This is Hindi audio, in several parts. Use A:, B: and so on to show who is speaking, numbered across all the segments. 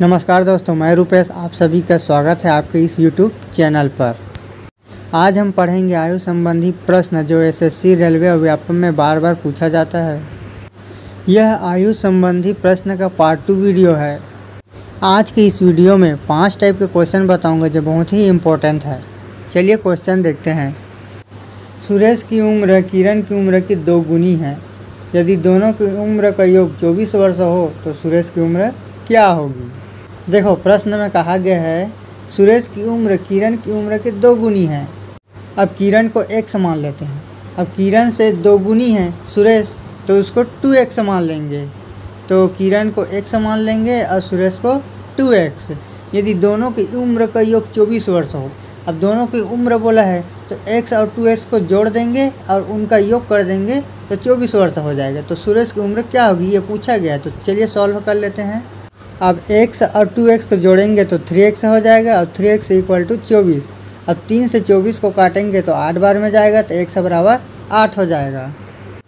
A: नमस्कार दोस्तों मैं रूपेश आप सभी का स्वागत है आपके इस यूट्यूब चैनल पर आज हम पढ़ेंगे आयु संबंधी प्रश्न जो एसएससी रेलवे अव्यापन में बार बार पूछा जाता है यह आयु संबंधी प्रश्न का पार्ट टू वीडियो है आज के इस वीडियो में पांच टाइप के क्वेश्चन बताऊंगा जो बहुत ही इम्पोर्टेंट है चलिए क्वेश्चन देखते हैं सुरेश की उम्र किरण की उम्र की दो गुनी है यदि दोनों की उम्र का योग चौबीस वर्ष हो तो सुरेश की उम्र क्या होगी देखो प्रश्न में कहा गया है सुरेश की उम्र किरण की उम्र के दो गुनी है अब किरण को एक समान लेते हैं अब किरण से दो गुनी है सुरेश तो उसको टू एक्स मान लेंगे तो किरण को एक समान लेंगे और सुरेश को टू एक्स यदि दोनों की उम्र का योग चौबीस वर्ष हो अब दोनों की उम्र बोला है तो एक्स और टू एक्स को जोड़ देंगे और उनका योग कर देंगे तो चौबीस वर्ष हो जाएगा तो सुरेश की उम्र क्या होगी ये पूछा गया तो चलिए सॉल्व कर लेते हैं अब x और 2x को जोड़ेंगे तो 3x हो जाएगा और 3x एक्स इक्वल टू चौबीस अब तीन से चौबीस को काटेंगे तो आठ बार में जाएगा तो x बराबर आठ हो जाएगा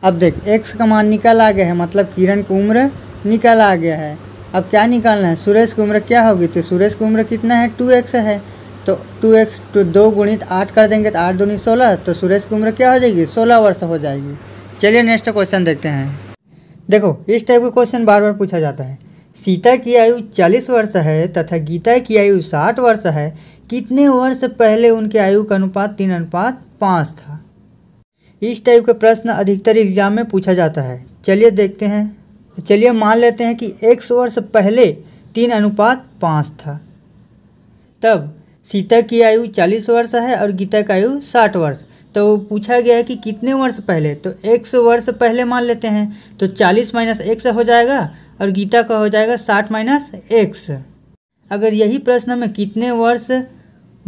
A: अब देख एक्स का मान निकल आ गया है मतलब किरण की उम्र निकल आ गया है अब क्या निकालना है सुरेश की उम्र क्या होगी तो सुरेश की उम्र कितना है टू एक्स है तो टू एक्स टू दो गुणित आठ कर देंगे तो आठ दूनी सोलह तो सुरेश की उम्र क्या हो जाएगी सोलह वर्ष हो जाएगी चलिए नेक्स्ट क्वेश्चन देखते हैं देखो इस टाइप के क्वेश्चन बार बार पूछा जाता है सीता की आयु चालीस वर्ष है तथा गीता की आयु साठ वर्ष है कितने वर्ष पहले उनके आयु का अनुपात तीन अनुपात पाँच था इस टाइप का प्रश्न अधिकतर एग्जाम में पूछा जाता है चलिए देखते हैं चलिए मान लेते हैं कि एक वर्ष पहले तीन अनुपात पाँच था तब सीता की आयु चालीस वर्ष है और गीता का आयु साठ वर्ष तो पूछा गया है कि कितने वर्ष पहले तो एक वर्ष पहले मान लेते हैं तो चालीस माइनस एक हो जाएगा और गीता का हो जाएगा साठ माइनस एक्स अगर यही प्रश्न में कितने वर्ष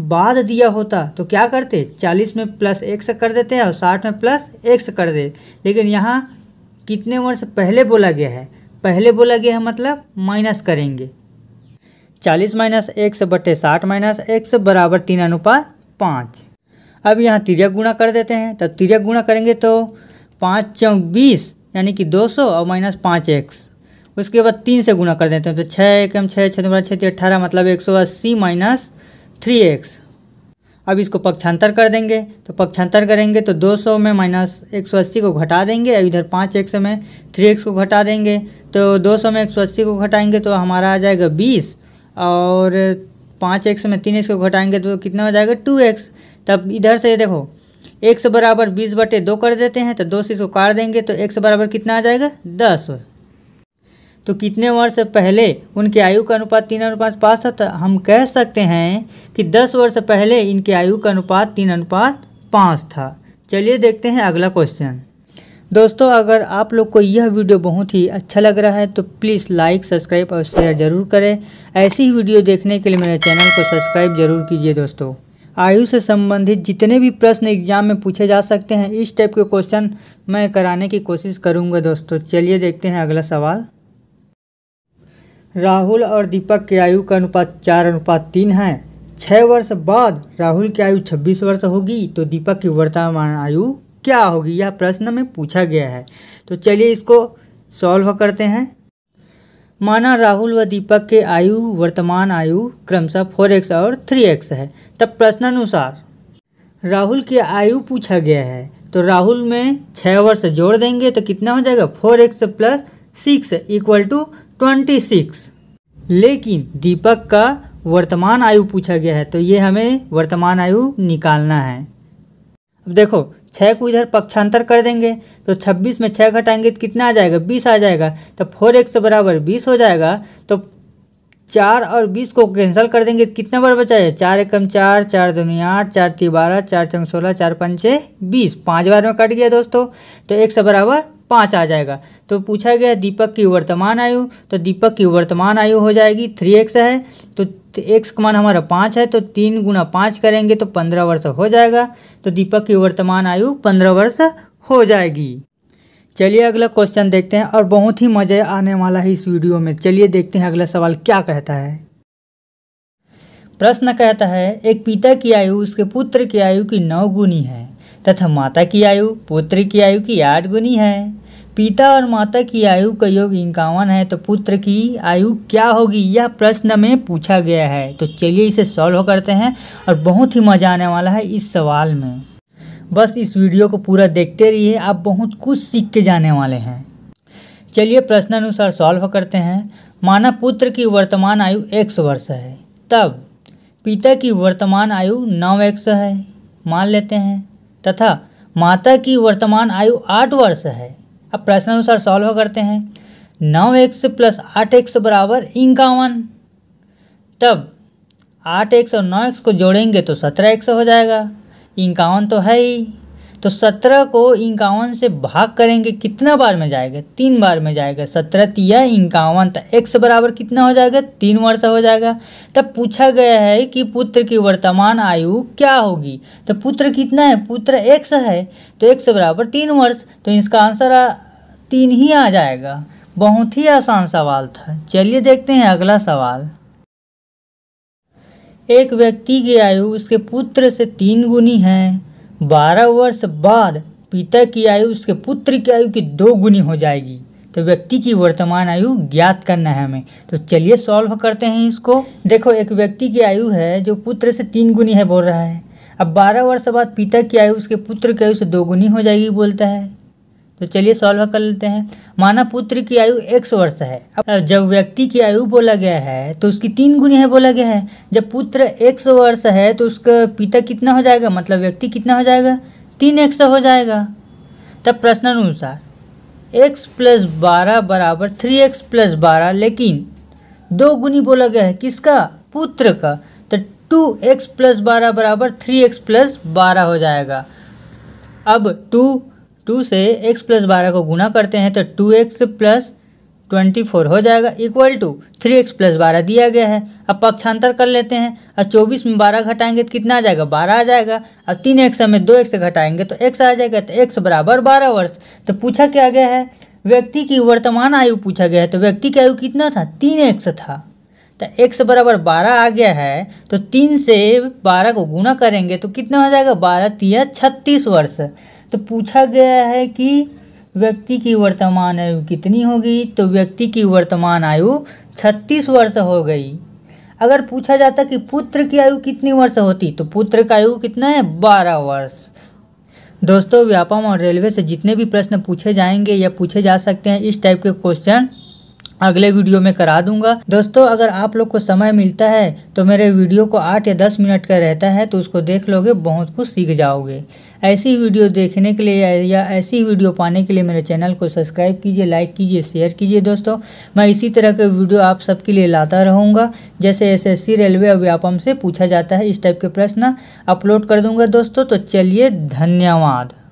A: बाद दिया होता तो क्या करते चालीस में प्लस एक्स कर देते हैं और साठ में प्लस एक्स कर दे लेकिन यहाँ कितने वर्ष पहले बोला गया है पहले बोला गया है मतलब माइनस करेंगे चालीस माइनस एक्स बटे साठ माइनस एक्स बराबर तीन अनुपात पाँच अब यहाँ तिरक गुणा कर देते हैं तब तो तिरक गुणा करेंगे तो पाँच चौबीस यानी कि दो सौ और माइनस पाँच एक्स उसके बाद तीन से गुना कर देते हैं तो छः एक एम छः छः दुना छः अट्ठारह मतलब एक सौ अस्सी माइनस थ्री एक्स अब इसको पक्षांतर कर देंगे तो पक्षांतर करेंगे तो दो सौ में माइनस एक सौ अस्सी को घटा देंगे इधर पाँच एक में थ्री एक्स को घटा देंगे तो दो सौ में एक सौ अस्सी को घटाएंगे तो हमारा आ जाएगा बीस और पाँच एक में तीन एक्स को घटाएंगे तो कितना हो जाएगा टू एक्स तब इधर से देखो एक्स बराबर बीस बटे दो कर देते हैं तो दो से इसको काट देंगे तो एक्स बराबर कितना आ जाएगा दस तो कितने वर्ष पहले उनकी आयु का अनुपात तीन अनुपात पाँच था, तो हम कह सकते हैं कि दस वर्ष पहले इनके आयु का अनुपात तीन अनुपात पाँच था चलिए देखते हैं अगला क्वेश्चन दोस्तों अगर आप लोग को यह वीडियो बहुत ही अच्छा लग रहा है तो प्लीज़ लाइक सब्सक्राइब और शेयर ज़रूर करें ऐसी ही वीडियो देखने के लिए मेरे चैनल को सब्सक्राइब जरूर कीजिए दोस्तों आयु से संबंधित जितने भी प्रश्न एग्जाम में पूछे जा सकते हैं इस टाइप के क्वेश्चन मैं कराने की कोशिश करूँगा दोस्तों चलिए देखते हैं अगला सवाल राहुल और दीपक की आयु का अनुपात चार अनुपात तीन है छः वर्ष बाद राहुल की आयु छब्बीस वर्ष होगी तो दीपक की वर्तमान आयु क्या होगी यह प्रश्न में पूछा गया है तो चलिए इसको सॉल्व करते हैं माना राहुल व दीपक के आयु वर्तमान आयु क्रमशः फोर एक्स और थ्री एक्स है तब प्रश्नानुसार राहुल की आयु पूछा गया है तो राहुल में छः वर्ष जोड़ देंगे तो कितना हो जाएगा four x plus six equal to twenty six लेकिन दीपक का वर्तमान आयु पूछा गया है तो ये हमें वर्तमान आयु निकालना है अब देखो छः को इधर पक्षांतर कर देंगे तो 26 में छः घटाएंगे तो कितना आ जाएगा 20 आ जाएगा तो फोर एक्स बराबर बीस हो जाएगा तो चार और बीस को कैंसिल कर देंगे तो कितना बार बचा है चार एकम चार चार दूनी आठ चार ती बारह चार चंग सोलह चार पंचे बीस पाँच बार में कट गया दोस्तों तो एक से बराबर पाँच आ जाएगा तो पूछा गया दीपक की वर्तमान आयु तो दीपक की वर्तमान आयु हो जाएगी थ्री एक्स है तो एक्स का मान हमारा पाँच है तो तीन गुना पाँच करेंगे तो पंद्रह वर्ष हो जाएगा तो दीपक की वर्तमान आयु पंद्रह वर्ष हो जाएगी चलिए अगला क्वेश्चन देखते हैं और बहुत ही मज़े आने वाला है इस वीडियो में चलिए देखते हैं अगला सवाल क्या कहता है प्रश्न कहता है एक पिता की आयु उसके पुत्र की आयु की नौ गुनी है तथा माता की आयु पुत्र की आयु की आठ गुनी है पिता और माता की आयु का योग इक्यावन है तो पुत्र की आयु क्या होगी यह प्रश्न में पूछा गया है तो चलिए इसे सॉल्व करते हैं और बहुत ही मज़ा आने वाला है इस सवाल में बस इस वीडियो को पूरा देखते रहिए आप बहुत कुछ सीख के जाने वाले हैं चलिए प्रश्नानुसार सॉल्व करते हैं माना पुत्र की वर्तमान आयु एक्स वर्ष है तब पिता की वर्तमान आयु नौ एक्स है मान लेते हैं तथा माता की वर्तमान आयु आठ वर्ष है अब प्रश्न अनुसार सॉल्व करते हैं नौ एक्स प्लस आठ एक्स बराबर इंकावन तब आठ एक्स और नौ एक्स को जोड़ेंगे तो सत्रह एक्स हो जाएगा इंकावन तो है ही तो सत्रह को इक्यावन से भाग करेंगे कितना बार में जाएगा तीन बार में जाएगा सत्रह तिया इक्यावन तो एक्स बराबर कितना हो जाएगा तीन वर्ष हो जाएगा तब पूछा गया है कि पुत्र की वर्तमान आयु क्या होगी तो पुत्र कितना है पुत्र एक्स है तो एक्स बराबर तीन वर्ष तो इसका आंसर तीन ही आ जाएगा बहुत ही आसान सवाल था चलिए देखते हैं अगला सवाल एक व्यक्ति की आयु उसके पुत्र से तीन गुनी है बारह वर्ष बाद पिता की आयु उसके पुत्र की आयु की दो गुनी हो जाएगी तो व्यक्ति की वर्तमान आयु ज्ञात करना है हमें तो चलिए सॉल्व करते हैं इसको देखो एक व्यक्ति की आयु है जो पुत्र से तीन गुनी है बोल रहा है अब बारह वर्ष बाद पिता की आयु उसके पुत्र की आयु से दो गुनी हो जाएगी बोलता है तो चलिए सॉल्व कर लेते हैं माना पुत्र की आयु एक्स वर्ष है अब जब व्यक्ति की आयु बोला गया है तो उसकी तीन गुनी है बोला गया है जब पुत्र एक्स वर्ष है तो उसका पिता कितना हो जाएगा मतलब व्यक्ति कितना हो जाएगा तीन एक्स हो जाएगा तब प्रश्न अनुसार एक्स प्लस बारह बराबर थ्री एक्स प्लस बारह लेकिन दो गुनी बोला गया है किसका पुत्र का तो टू एक्स प्लस बारह बराबर थ्री एक्स प्लस बारह हो जाएगा अब टू टू से एक्स प्लस बारह को गुना करते हैं तो two x plus twenty four हो जाएगा equal to three x plus बारह दिया गया है अब पक्षांतर कर लेते हैं और चौबीस में बारह घटाएंगे तो कितना आ जाएगा बारह आ जाएगा अब तीन एक्स में दो एक्स घटाएंगे तो एक्स आ जाएगा तो एक्स बराबर बारह वर्ष तो पूछा क्या गया है व्यक्ति की वर्तमान आयु पूछा गया है तो व्यक्ति की आयु कितना था तीन एक्स था तो एक्स बराबर बारह आ गया है तो तीन से बारह को गुना करेंगे तो कितना आ जाएगा बारह तीन छत्तीस वर्ष तो पूछा गया है कि व्यक्ति की वर्तमान आयु कितनी होगी तो व्यक्ति की वर्तमान आयु छत्तीस वर्ष हो गई अगर पूछा जाता कि पुत्र की आयु कितनी वर्ष होती तो पुत्र का आयु कितना है बारह वर्ष दोस्तों व्यापम और रेलवे से जितने भी प्रश्न पूछे जाएंगे या पूछे जा सकते हैं इस टाइप के क्वेश्चन अगले वीडियो में करा दूंगा दोस्तों अगर आप लोग को समय मिलता है तो मेरे वीडियो को आठ या दस मिनट का रहता है तो उसको देख लोगे बहुत कुछ सीख जाओगे ऐसी वीडियो देखने के लिए या ऐसी वीडियो पाने के लिए मेरे चैनल को सब्सक्राइब कीजिए लाइक कीजिए शेयर कीजिए दोस्तों मैं इसी तरह के वीडियो आप सबके लिए लाता रहूँगा जैसे एसएससी रेलवे और व्यापम से पूछा जाता है इस टाइप के प्रश्न अपलोड कर दूंगा दोस्तों तो चलिए धन्यवाद